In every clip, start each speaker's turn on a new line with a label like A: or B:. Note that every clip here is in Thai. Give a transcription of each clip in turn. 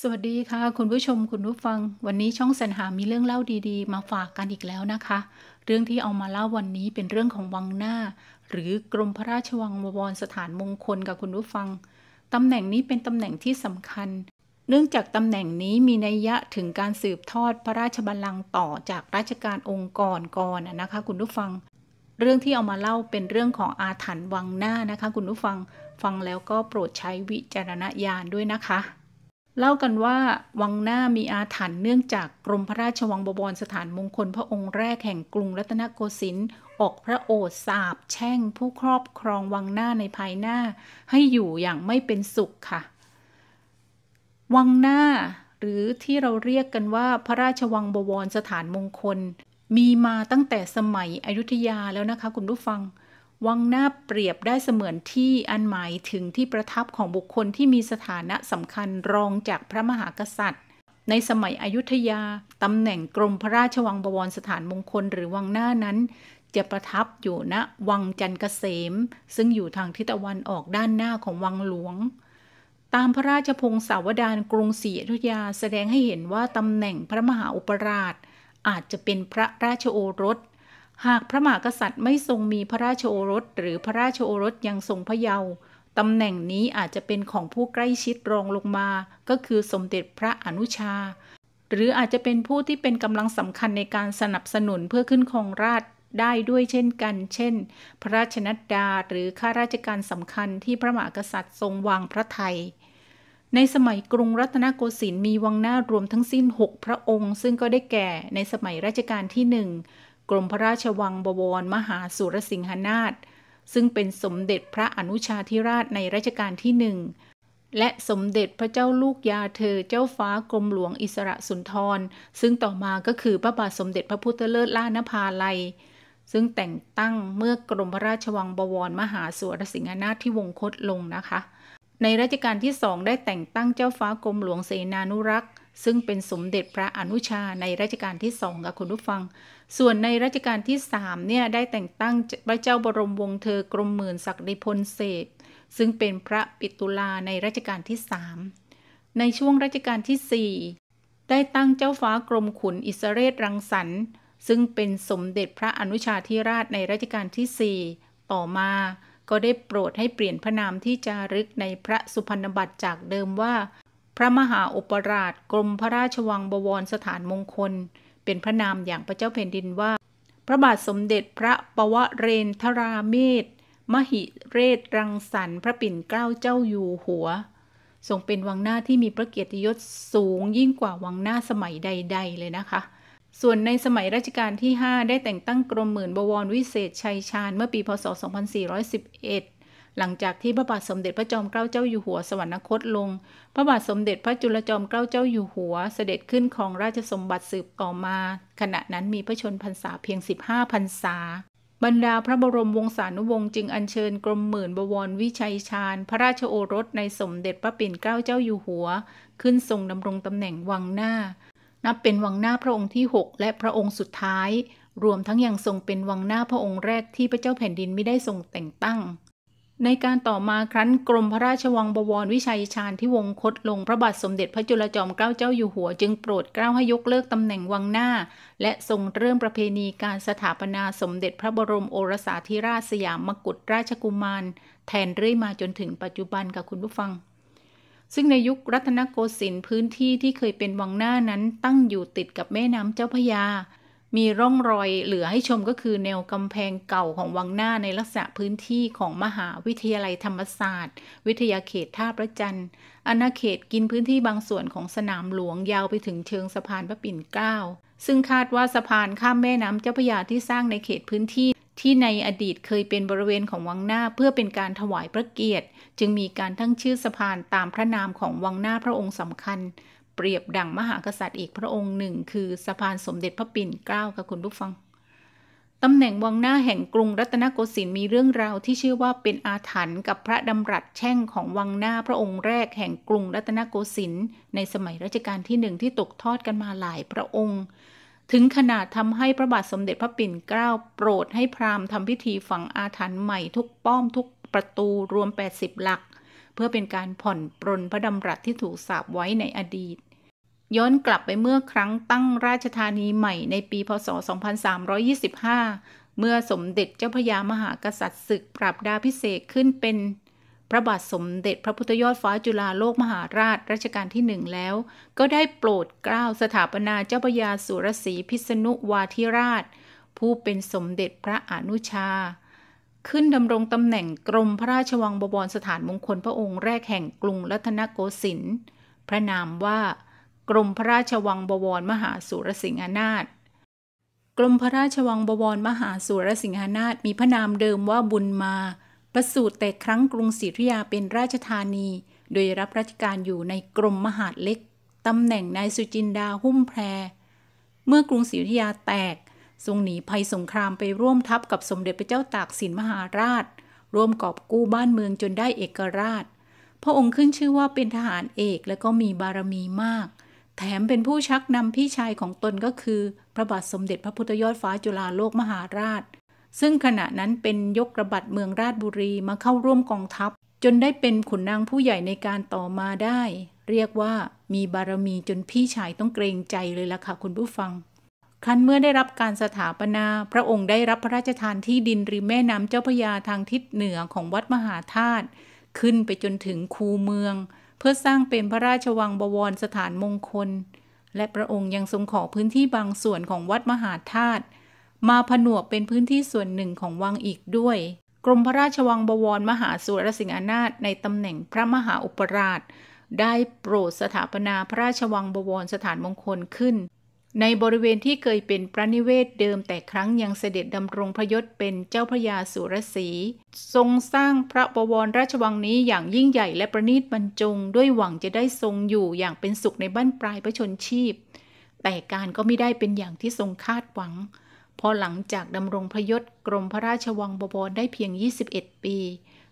A: สวัสดีค่ะ คุณผู้ชมคุณผู้ฟัง วันนี้ช่องสัญหามีเรื่องเล่าดีๆ มาฝากกันอีกแล้วนะคะ เรื่องที่เอามาเล่าวันนี้เป็นเรื่องของวังหน้า หรือกรมพระราชวังบวรสถานมงคลกับคุณผู้ฟังตำแหน่งนี้เป็นตำแหน่งที่สำคัญ เนื่องจากตำแหน่งนี้มีนัยยะถึงการสืบทอดพระราชบัลลังก์ต่อจากราชการองค์กรก่อนนะคะคุณผู้ฟัง เรื่องที่เอามาเล่าเป็นเรื่องของอาถรรพ์วังหน้านะคะ คุณผู้ฟัง ฟังแล้วก็โปรดใช้วิจารณญาณด้วยนะคะเล่ากันว่าวังหน้ามีอาถรรพ์เนื่องจากกรมพระราชวังบวรสถานมงคล พระองค์แรกแห่งกรุงรัตนโกสินทร์ออกพระโอษสาบแช่งผู้ครอบครองวังหน้าในภายหน้า ให้อยู่อย่างไม่เป็นสุขค่ะ วังหน้าหรือที่เราเรียกกันว่าพระราชวังบวรสถานมงคลมีมาตั้งแต่สมัยอยุธยาแล้วนะคะคุณผู้ฟังวังหน้าเปรียบได้เสมือนที่อันหมายถึงที่ประทับของบุคคลที่มีสถานะสำคัญรองจากพระมหากษัตริย์ ในสมัยอยุธยาตำแหน่งกรมพระราชวังบวรสถานมงคลหรือวังหน้านั้น จะประทับอยู่ณวังจันเกษม ซึ่งอยู่ทางทิศตะวันออกด้านหน้าของวังหลวง ตามพระราชพงศาวดารกรุงศรีอยุธยา แสดงให้เห็นว่าตำแหน่งพระมหาอุปราช อาจจะเป็นพระราชโอรสหากพระมหากษัตริย์ไม่ทรงมีพระราชโอรสหรือพระราชโอรสยังทรงพระเยาว์ตำแหน่งนี้อาจจะเป็นของผู้ใกล้ชิดรองลงมา ก็คือสมเด็จพระอนุชา หรืออาจจะเป็นผู้ที่เป็นกำลังสำคัญในการสนับสนุนเพื่อขึ้นครองราชได้ด้วยเช่นกัน เช่น พระราชนัดดา หรือ ข้าราชการสำคัญที่พระมหากษัตริย์ทรงวางพระยัย ในสมัยกรุงรัตนโกสินทร์มีวังหน้ารวมทั้งสิ้น 6 พระองค์ ซึ่งก็ได้แก่ ในสมัยรัชกาลที่หนึ่งกรมพระราชวังบวรมหาสุรสิงหนาถซึ่งเป็นสมเด็จพระอนุชาธิราชในรัชกาลที่หนึ่งและสมเด็จพระเจ้าลูกยาเธอเจ้าฟ้ากรมหลวงอิสระสุนทร ซึ่งต่อมาก็คือพระบาทสมเด็จพระพุทธเลิศล่านภาลัย ซึ่งแต่งตั้งเมื่อกรมพระราชวังบวรมหาสุรสิงหนาถที่วงคตลงนะคะ ในรัชกาลที่สองได้แต่งตั้งเจ้าฟ้ากรมหลวงเสนานุรักษ์ซึ่งเป็นสมเด็จพระอนุชาในรัชกาลที่สองค่ะคุณผู้ฟัง ส่วนในรัชกาลที่สามเนี่ย ได้แต่งตั้งพระเจ้าบรมวงศ์เธอกรมหมื่นศักดิพลเศษซึ่งเป็นพระปิตุลาในรัชกาลที่สาม ในช่วงรัชกาลที่สี่ได้ตั้งเจ้าฟ้ากรมขุนอิสเรศรังสรรค์ซึ่งเป็นสมเด็จพระอนุชาธิราชในรัชกาลที่สี่ต่อมาก็ได้โปรดให้เปลี่ยนพระนามที่จารึกในพระสุพรรณบัตรจากเดิมว่าพระมหาอุปราชกรมพระราชวังบวรสถานมงคล เป็นพระนามอย่างพระเจ้าแผ่นดินว่า พระบาทสมเด็จพระปวเรนทราเมศมหิเรศรังสรรค์พระปิ่นเกล้าเจ้าอยู่หัวทรงเป็นวังหน้าที่มีพระเกียรติยศสูงยิ่งกว่าวังหน้าสมัยใด ๆเลยนะคะ ส่วนในสมัยรัชกาลที่ 5 ได้แต่งตั้งกรมหมื่นบวรวิเศษชัยชาญเมื่อปีพศ 2411หลังจากที่พระบาทสมเด็จพระจอมเกล้าเจ้าอยู่หัวสวรรคตลง พระบาทสมเด็จพระจุลจอมเกล้าเจ้าอยู่หัวเสด็จขึ้นครองราชสมบัติสืบต่อมา ขณะนั้นมีพระชนพรรษาเพียง 15พรรษา บรรดาพระบรมวงศานุวงศ์จึงอัญเชิญกรมหมื่นบวรวิชัยชาญ พระราชโอรสในสมเด็จพระปิ่นเกล้าเจ้าอยู่หัว ขึ้นทรงดำรงตำแหน่งวังหน้า นับเป็นวังหน้าพระองค์ที่ 6 และพระองค์สุดท้าย รวมทั้งยังทรงเป็นวังหน้าพระองค์แรกที่พระเจ้าแผ่นดินไม่ได้ทรงแต่งตั้งในการต่อมาครั้นกรมพระราชวังบวรวิชัยชาญที่วงคตลงพระบาทสมเด็จพระจุลจอมเกล้าเจ้าอยู่หัวจึงโปรดเกล้าให้ยกเลิกตำแหน่งวังหน้า และทรงเริ่มประเพณีการสถาปนาสมเด็จพระบรมโอรสาธิราชสยามมกุฎราชกุมาร แทนเรื่อยมาจนถึงปัจจุบันกับคุณผู้ฟัง ซึ่งในยุครัตนโกสินทร์พื้นที่ที่เคยเป็นวังหน้านั้นตั้งอยู่ติดกับแม่น้ำเจ้าพระยามีร่องรอยเหลือให้ชมก็คือแนวกำแพงเก่าของวังหน้าในลักษณะพื้นที่ของมหาวิทยาลัยธรรมศาสตร์ วิทยาเขตท่าพระจันทร์อาณาเขตกินพื้นที่บางส่วนของสนามหลวงยาวไปถึงเชิงสะพานพระปิ่นเกล้าซึ่งคาดว่าสะพานข้ามแม่น้ำเจ้าพระยาที่สร้างในเขตพื้นที่ ที่ในอดีตเคยเป็นบริเวณของวังหน้าเพื่อเป็นการถวายพระเกียรติ จึงมีการทั้งชื่อสะพานตามพระนามของวังหน้าพระองค์สำคัญรียบ ดังมหากษัตริย์อีกพระองค์หนึ่งคือสะพานสมเด็จพระปิ่นเกล้าค่ะคุณผู้ฟัง ตำแหน่งวังหน้าแห่งกรุงรัตนโกสินทร์มีเรื่องราวที่ ชื่อว่าเป็นอาถรรพ์กับพระดำรัสแช่งของวังหน้าพระองค์แรกแห่งกรุงรัตนโกสินทร์ในสมัยรัชกาลที่หนึ่งที่ตกทอดกันมาหลายพระองค์ ถึงขนาดทำให้พระบาทสมเด็จพระปิ่นเกล้าโปรดให้พราหมณ์ทำพิธีฝังอาถรรพ์ใหม่ทุกป้อมทุกประตูรวม 80 หลัก เพื่อเป็นการผ่อนปรนพระดำรัสที่ถูกสาบไว้ในอดีตย้อนกลับไปเมื่อครั้งตั้งราชธานีใหม่ในปี พศ 2325 เมื่อสมเด็จเจ้าพระยามหากษัตริย์ศึกปรับดาพิเศษขึ้นเป็น พระบาทสมเด็จพระพุทธยอดฟ้าจุฬาโลกมหาราชรัชกาลที่หนึ่งแล้ว ก็ได้โปรดเกล้าสถาปนาเจ้าพระยาสุรศรีพิษณุวาธิราช ผู้เป็นสมเด็จพระอนุชา ขึ้นดำรงตำแหน่งกรมพระราชวังบวรสถานมงคลพระองค์แรกแห่งกรุงรัตนโกสินทร์พระนามว่ากรมพระราชวังบวรมหาสุรสิงหนาถกรมพระราชวังบวรมหาสุรสิงหนาถมีพระนามเดิมว่าบุญมา ประสูติแต่ครั้งกรุงศรีธุธยาเป็นราชธานี โดยรับราชการอยู่ในกรมมหาดเล็ก ตำแหน่งนายสุจินดาหุ้มแพร เมื่อกรุงศรีธุธยาแตก ทรงหนีภัยสงครามไปร่วมทัพกับสมเด็จพระเจ้าตากสินมหาราช ร่วมกอบกู้บ้านเมืองจนได้เอกราช พระองค์ขึ้นชื่อว่าเป็นทหารเอกและก็มีบารมีมากแถมเป็นผู้ชักนำพี่ชายของตนก็คือ พระบาทสมเด็จพระพุทธยอดฟ้าจุฬาโลกมหาราช ซึ่งขณะนั้นเป็นยกระบัดเมืองราชบุรีมาเข้าร่วมกองทัพ จนได้เป็นขุนนางผู้ใหญ่ในการต่อมาได้ เรียกว่ามีบารมีจนพี่ชายต้องเกรงใจเลยล่ะค่ะคุณผู้ฟังครั้นเมื่อได้รับการสถาปนาพระองค์ได้รับพระราชทานที่ดินริมแม่น้ำเจ้าพระยาทางทิศเหนือของวัดมหาธาตุขึ้นไปจนถึงคูเมืองพื่อสร้างเป็นพระราชวังบวรสถานมงคลและพระองค์ยังทรงขอพื้นที่บางส่วนของวัดมหาธาตุมาผนวกเป็นพื้นที่ส่วนหนึ่งของวังอีกด้วย กรมพระราชวังบวรมหาสุรสิงหนาถในตำแหน่งพระมหาอุปราช ได้โปรดสถาปนาพระราชวังบวรสถานมงคลขึ้นในบริเวณที่เคยเป็นพระนิเวศเดิมแต่ครั้งยังเสด็จดำรงพระยศเป็นเจ้าพระยาสุรสี ทรงสร้างพระบวรราชวังนี้อย่างยิ่งใหญ่และประณีตบรรจงด้วยหวังจะได้ทรงอยู่อย่างเป็นสุขในบ้านปลายพระชนชีพ แต่การก็ไม่ได้เป็นอย่างที่ทรงคาดหวังพอหลังจากดำรงพระยศกรมพระราชวังบวรได้เพียง 21 ปี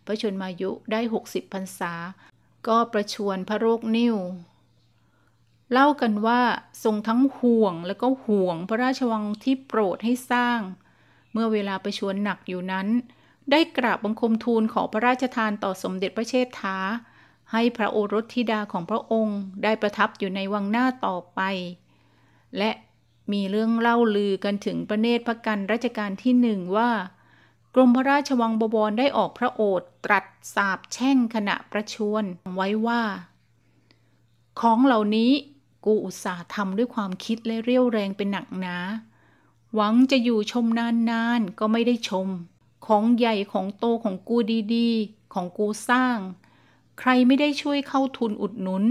A: พระชนมายุได้ 60พรรษา ก็ประชวรพระโรคนิ่วเล่ากันว่าทรงทั้งห่วงและก็ห่วงพระราชวังที่โปรดให้สร้าง เมื่อเวลาไปชวนหนักอยู่นั้น ได้กราบบังคมทูลขอพระราชทานต่อสมเด็จพระเชษฐาให้พระโอรสธิดาของพระองค์ได้ประทับอยู่ในวังหน้าต่อไป และมีเรื่องเล่าลือกันถึงประเนตรพระกันราชการที่หนึ่งว่า กรมพระราชวังบวรได้ออกพระโอษฐ์ตรัสสาบแช่งขณะประชวรไว้ว่า ของเหล่านี้กูอุตส่าห์ทำด้วยความคิดและเรี่ยวแรงเป็นหนักหนา หวังจะอยู่ชมนานๆ ก็ไม่ได้ชม ของใหญ่ของโตของกูดีๆ ของกูสร้าง ใครไม่ได้ช่วยเข้าทุนอุดหนุน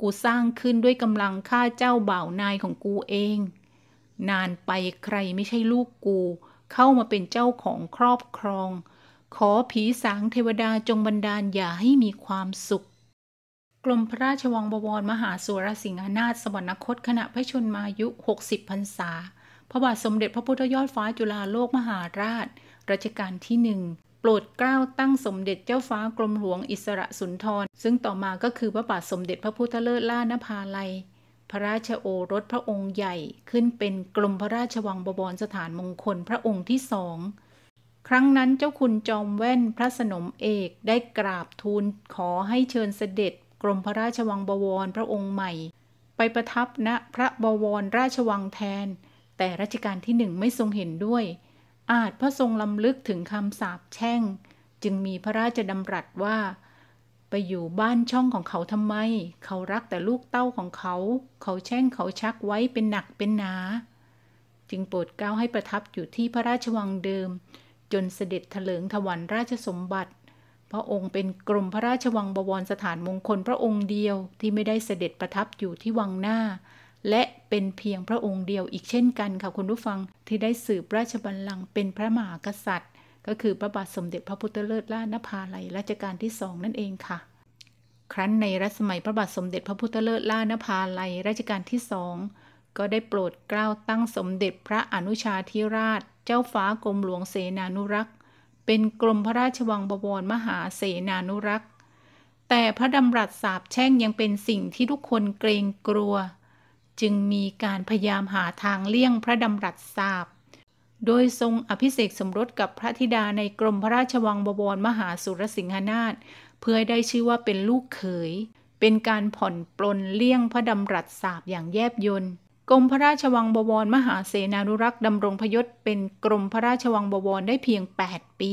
A: กูสร้างขึ้นด้วยกำลังค่าเจ้าบ่าวนายของกูเอง นานไปใครไม่ใช่ลูกกู เข้ามาเป็นเจ้าของครอบครอง ขอผีสางเทวดาจงบันดาลอย่าให้มีความสุขกรมพระราชวังบวรมหาสุรสิงหนาถสวรรคตขณะพระชนมายุ 60พรรษาพระบาทสมเด็จพระพุทธยอดฟ้าจุฬาโลกมหาราช รัชกาลที่หนึ่งโปรดเกล้าตั้งสมเด็จเจ้าฟ้ากรมหลวงอิสระสุนทร ซึ่งต่อมาก็คือพระบาทสมเด็จพระพุทธเลิศล่านภาลัย พระราชโอรสพระองค์ใหญ่ขึ้นเป็นกรมพระราชวังบวรสถานมงคลพระองค์ที่สอง ครั้งนั้นเจ้าคุณจอมแว่นพระสนมเอกได้กราบทูลขอให้เชิญเสด็จกรมพระราชวังบวรพระองค์ใหม่ ไปประทับณพระบวร ราชวังแทน แต่รัชกาลที่หนึ่งไม่ทรงเห็นด้วย อาจพระทรงลำลึกถึงคำสาปแช่ง จึงมีพระราชดำรัสว่า ไปอยู่บ้านช่องของเขาทำไม เขารักแต่ลูกเต้าของเขา เขาแช่งเขาชักไว้เป็นหนักเป็นหนา จึงโปรดเกล้าให้ประทับอยู่ที่พระราชวังเดิม จนเสด็จถลิงถวันราชสมบัติพระองค์เป็นกรมพระราชวังบวรสถานมงคลพระองค์เดียวที่ไม่ได้เสด็จประทับอยู่ที่วังหน้า และเป็นเพียงพระองค์เดียวอีกเช่นกันค่ะคุณผู้ฟังที่ได้สืบราชบัลลังก์เป็นพระมหากษัตริย์ ก็คือ พระบาทสมเด็จพระพุทธเลิศล่านภาลัยรัชกาลที่สองนั่นเองค่ะ ครั้นในรัชสมัยพระบาทสมเด็จพระพุทธเลิศล่านภาลัยรัชกาลที่สองก็ได้โปรดเกล้าตั้งสมเด็จพระอนุชาธิราช เจ้าฟ้ากรมหลวงเสนานุรักษ์เป็นกรมพระราชวังบวรมหาเสนานุรักษ์ แต่พระดำรัสสาบแช่งยังเป็นสิ่งที่ทุกคนเกรงกลัว จึงมีการพยายามหาทางเลี่ยงพระดำรัสสาบโดยทรงอภิเษกสมรสกับพระธิดาในกรมพระราชวังบวรมหาสุรสิงหนาถเพื่อได้ชื่อว่าเป็นลูกเขย เป็นการผ่อนปลนเลี่ยงพระดำรัสสาบอย่างแยบยนต์กรมพระราชวังบวรมหาเสนานุรักษ์ดำรงพยศเป็นกรมพระราชวังบวรได้เพียง 8 ปี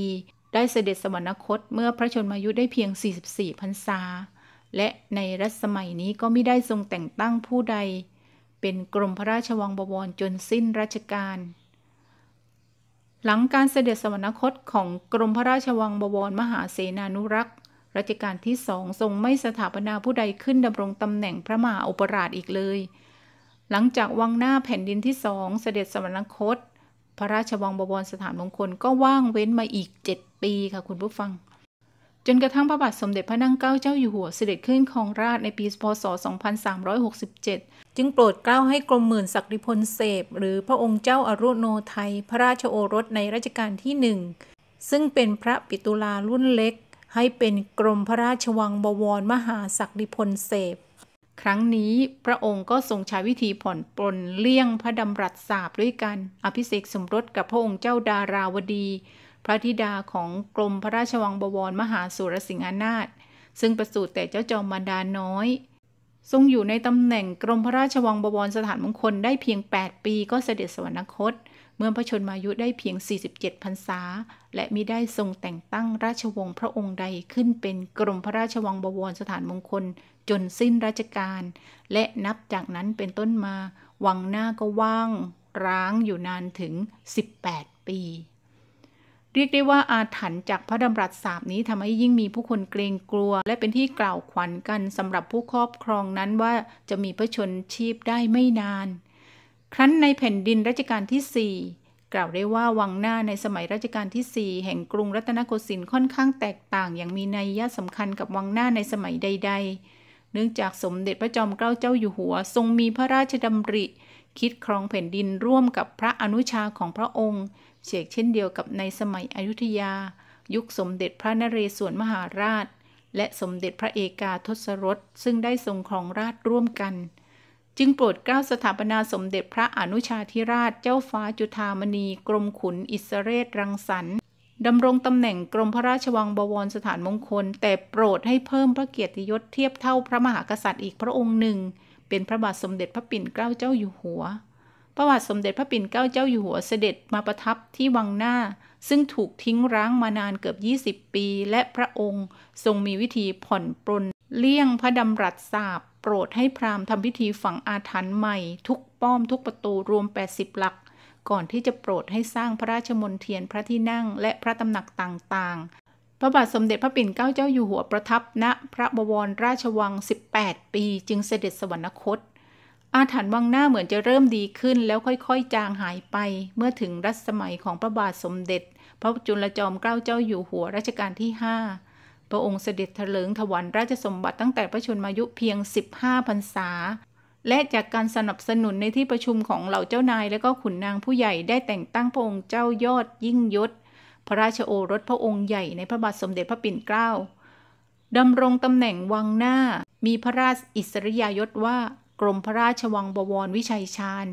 A: ได้เสด็จสวรรคตเมื่อพระชนมายุได้เพียง44พรรษาและในรัชสมัยนี้ก็ไม่ได้ทรงแต่งตั้งผู้ใด เป็นกรมพระราชวังบวรจนสิ้นราชการ หลังการเสด็จสวรรคตของกรมพระราชวังบวรมหาเสนานุรักษ์รัชกาลที่สองทรงไม่สถาปนาผู้ใดขึ้นดำรงตำแหน่งพระมหาอุปราชอีกเลยหลังจากวังหน้าแผ่นดินที่สองเสด็จสวรรคต พระราชวังบวรสถานมงคลก็ว่างเว้นมาอีก 7 ปีค่ะคุณผู้ฟัง จนกระทั่งพระบาทสมเด็จพระนั่งเกล้าเจ้าอยู่หัว เสด็จขึ้นครองราชในปีพศ 2367 จึงโปรดเกล้าให้กรมหมื่นศักดิพลเสพหรือพระองค์เจ้าอารุโนไทย พระราชโอรสในรัชกาลที่หนึ่งซึ่งเป็นพระปิตุลารุ่นเล็ก ให้เป็นกรมพระราชวังบวรมหาศักดิพลเสพครั้งนี้พระองค์ก็ทรงใช้วิธีผ่อนปลนเลี่ยงพระดำรัสสาบด้วยกัน อภิเษกสมรสกับพระองค์เจ้าดาราวดี พระธิดาของกรมพระราชวังบวรมหาสุรสิงหานาถซึ่งประสูติแต่เจ้าจอมบารดาน้อย ทรงอยู่ในตำแหน่งกรมพระราชวังบวรสถานมงคลได้เพียง 8 ปีก็เสด็จสวรรคต เมื่อพระชนมายุได้เพียง 47 พรรษา และมิได้ทรงแต่งตั้งราชวงศ์พระองค์ใดขึ้นเป็น กรมพระราชวังบวรสถานมงคลจนสิ้นราชการ และนับจากนั้นเป็นต้นมา วังหน้าก็ว่าง ร้างอยู่นานถึง 18 ปี เรียกได้ว่าอาถรรพ์จากพระดำรัสสาบนี้ทำให้ยิ่งมีผู้คนเกรงกลัว และเป็นที่กล่าวขวัญกันสำหรับผู้ครอบครองนั้นว่าจะมีพระชนชีพได้ไม่นาน ครั้นในแผ่นดินรัชกาลที่ 4 กล่าวได้ว่า วังหน้าในสมัยรัชกาลที่ 4 แห่งกรุงรัตนโกสินทร์ค่อนข้างแตกต่างอย่างมีนัยยะสำคัญกับวังหน้าในสมัยใด ๆเนื่องจากสมเด็จพระจอมเกล้าเจ้าอยู่หัว ทรงมีพระราชดำริ คิดครองแผ่นดินร่วมกับพระอนุชาของพระองค์เชกเช่นเดียวกับในสมัยอยุธยา ยุคสมเด็จพระนเรศวรมหาราช และสมเด็จพระเอกาทศรสซึ่งได้ทรงครองราชร่วมกัน จึงโปรดเกล้าสถาปนาสมเด็จพระอนุชาธิราชเจ้าฟ้าจุธามณีกรมขุนอิสเรศรังสรรค์ดำรงตำแหน่งกรมพระราชวังบวรสถานมงคล แต่โปรดให้เพิ่มพระเกียรติยศเทียบเท่าพระมหากษัตริย์อีกพระองค์หนึ่ง เป็นพระบาทสมเด็จพระปิ่นเกล้าเจ้าอยู่หัวพระบาทสมเด็จพระปิ่นเกล้าเจ้าอยู่หัวเสด็จมาประทับที่วังหน้า ซึ่งถูกทิ้งร้างมานานเกือบ 20 ปี และพระองค์ทรงมีวิธีผ่อนปลนเลี่ยงพระดำรัสสาบโปรดให้พราหมณ์ทำพิธีฝังอาถรรพ์ใหม่ทุกป้อมทุกประตูรวม80หลักก่อนที่จะโปรดให้สร้างพระราชมณเทียนพระที่นั่งและพระตำหนักต่างๆ พระบาทสมเด็จพระปิ่นเกล้าเจ้าอยู่หัวประทับณนะพระบวร ราชวัง 18 ปีจึงเสด็จสวรรคต อาถรรพ์วังหน้าเหมือนจะเริ่มดีขึ้นแล้วค่อยๆ จางหายไป เมื่อถึงรัชสมัยของพระบาทสมเด็จพระจุลจอมเกล้าเจ้าอยู่หัว รัชกาลที่ 5 พระองค์เสด็จเถลิงถวันราชสมบัติตั้งแต่พระชนมายุเพียง 15 พรรษาและจากการสนับสนุนในที่ประชุมของเหล่าเจ้านายและก็ขุนนางผู้ใหญ่ได้แต่งตั้งพระองค์เจ้ายอด ยิ่งยศ พระราชโอรสพระองค์ใหญ่ในพระบาทสมเด็จพระปิ่นเกล้าดำรงตำแหน่งวังหน้ามีพระราชอิสริยยศว่า กรมพระราชวังบวรวิชัยชาญ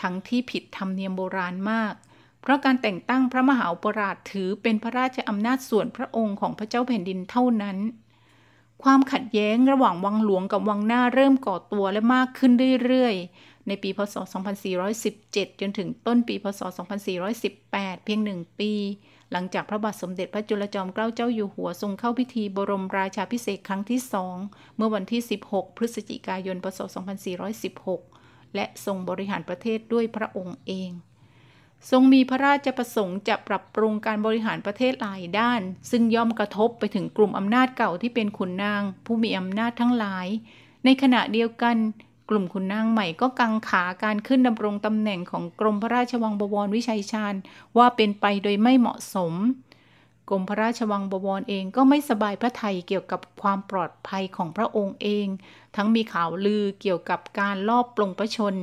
A: ทั้งที่ผิดธรรมเนียมโบราณมาก เพราะการแต่งตั้งพระมหาอุปราชถือเป็นพระราชอำนาจส่วนพระองค์ของพระเจ้าแผ่นดินเท่านั้นความขัดแย้งระหว่างวังหลวงกับวังหน้าเริ่มก่อตัวและมากขึ้นเรื่อยๆ ในปีพศ 2417 จนถึงต้นปีพศ 2418 เพียงหนึ่งปี หลังจากพระบาทสมเด็จพระจุลจอมเกล้าเจ้าอยู่หัวทรงเข้าพิธีบรมราชาพิเศษครั้งที่สองเมื่อวันที่ 16 พฤศจิกายน พศ 2416 และทรงบริหารประเทศด้วยพระองค์เองทรงมีพระราชประสงค์จะปรับปรุงการบริหารประเทศหลายด้าน ซึ่งย่อมกระทบไปถึงกลุ่มอำนาจเก่าที่เป็นขุนนาง ผู้มีอำนาจทั้งหลาย ในขณะเดียวกัน กลุ่มขุนนางใหม่ก็กังขาการขึ้นดำรงตำแหน่งของกรมพระราชวังบวรวิชัยชาญ ว่าเป็นไปโดยไม่เหมาะสมกรมพระราชวังบวรเองก็ไม่สบายพระทัยเกี่ยวกับความปลอดภัยของพระองค์เอง ทั้งมีข่าวลือเกี่ยวกับการลอบปลงพระชน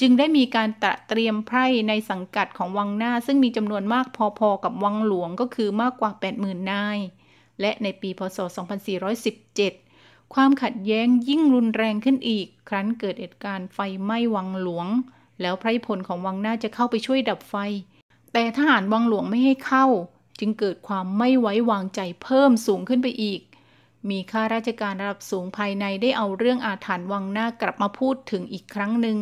A: จึงได้มีการตระเตรียมไพร่ในสังกัดของวังหน้าซึ่งมีจำนวนมากพอๆกับวังหลวงก็คือมากกว่า 80,000 นาย และในปีพศ 2417 ความขัดแย้งยิ่งรุนแรงขึ้นอีก ครั้นเกิดเหตุการณ์ไฟไหม้วังหลวง แล้วไพรพลของวังหน้าจะเข้าไปช่วยดับไฟ แต่ทหารวังหลวงไม่ให้เข้า จึงเกิดความไม่ไว้วางใจเพิ่มสูงขึ้นไปอีก มีข้าราชการระดับสูงภายในได้เอาเรื่องอาถรรพ์วังหน้ากลับมาพูดถึงอีกครั้งหนึ่ง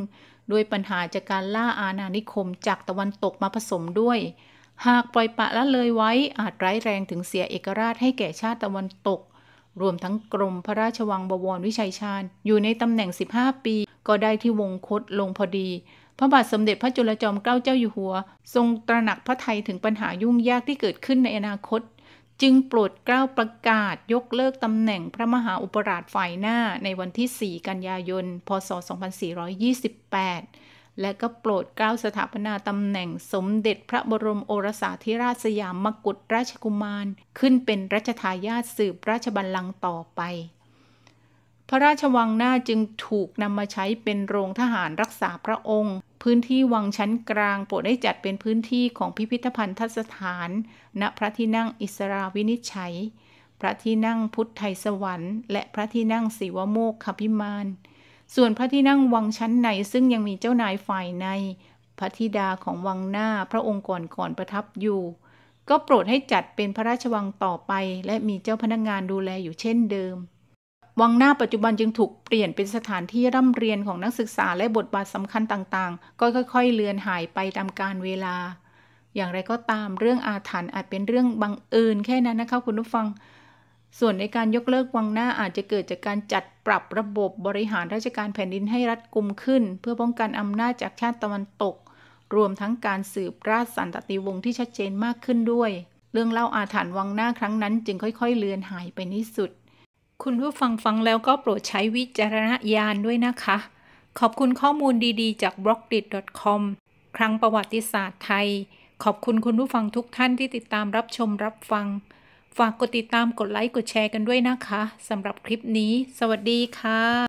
A: ด้วยปัญหาจากการล่าอาณานิคมจากตะวันตกมาผสมด้วย หากปล่อยปะละเลยไว้ อาจร้ายแรงถึงเสียเอกราชให้แก่ชาติตะวันตก รวมทั้งกรมพระราชวังบวรวิชัยชาญ อยู่ในตำแหน่ง 15 ปี ก็ได้ที่วงคตลงพอดี พระบาทสมเด็จพระจุลจอมเกล้าเจ้าอยู่หัว ทรงตระหนักพระไทยถึงปัญหายุ่งยากที่เกิดขึ้นในอนาคตจึงปลดเกล้าประกาศยกเลิกตำแหน่งพระมหาอุปราชฝ่ายหน้าในวันที่ 4 กันยายน พศ 2428 และก็โปรดเกล้าสถาปนาตำแหน่งสมเด็จพระบรมโอรสาธิราชสยามมกุฎราชกุมาร ขึ้นเป็นรัชทายาทสืบราชบัลลังก์ต่อไปพระราชวังหน้าจึงถูกนำมาใช้เป็นโรงทหารรักษาพระองค์ พื้นที่วังชั้นกลางโปรดได้จัดเป็นพื้นที่ของพิพิธภัณฑสถาน ณ พระที่นั่งอิสราวินิจฉัย พระที่นั่งพุทธไทยสวรรค์และพระที่นั่งศิวโมกขพิมาน ส่วนพระที่นั่ง วังชั้นในซึ่งยังมีเจ้านายฝ่ายใน พระธิดาของวังหน้าพระองค์ก่อนก่อนประทับอยู่ ก็โปรดให้จัดเป็นพระราชวังต่อไป และมีเจ้าพนักงงานดูแลอยู่เช่นเดิมวังหน้าปัจจุบันจึงถูกเปลี่ยนเป็นสถานที่ร่ำเรียนของนักศึกษาและบทบาทสำคัญต่างๆ ก็ค่อยๆเลือนหายไปตามกาลเวลา อย่างไรก็ตามเรื่องอาถรรพ์อาจเป็นเรื่องบังเอิญแค่นั้นนะคะคุณผู้ฟัง ส่วนในการยกเลิกวังหน้าอาจจะเกิดจากการจัดปรับระบบบริหารราชการแผ่นดินให้รัดกุมขึ้น เพื่อป้องกันอำนาจจากชาติตะวันตก รวมทั้งการสืบราชสันตติวงศ์ที่ชัดเจนมากขึ้นด้วย เรื่องเล่าอาถรรพ์วังหน้าครั้งนั้นจึงค่อยๆ เลือนหายไปนิสุดคุณผู้ฟังฟังแล้วก็โปรดใช้วิจารณญาณด้วยนะคะ ขอบคุณข้อมูลดีๆ จาก b l o k d i t c o m ครั้งประวัติศาสตร์ไทย ขอบคุณคุณผู้ฟังทุกท่านที่ติดตามรับชมรับฟัง ฝากกดติดตามกดไลค์กดแชร์กันด้วยนะคะสำหรับคลิปนี้ สวัสดีค่ะ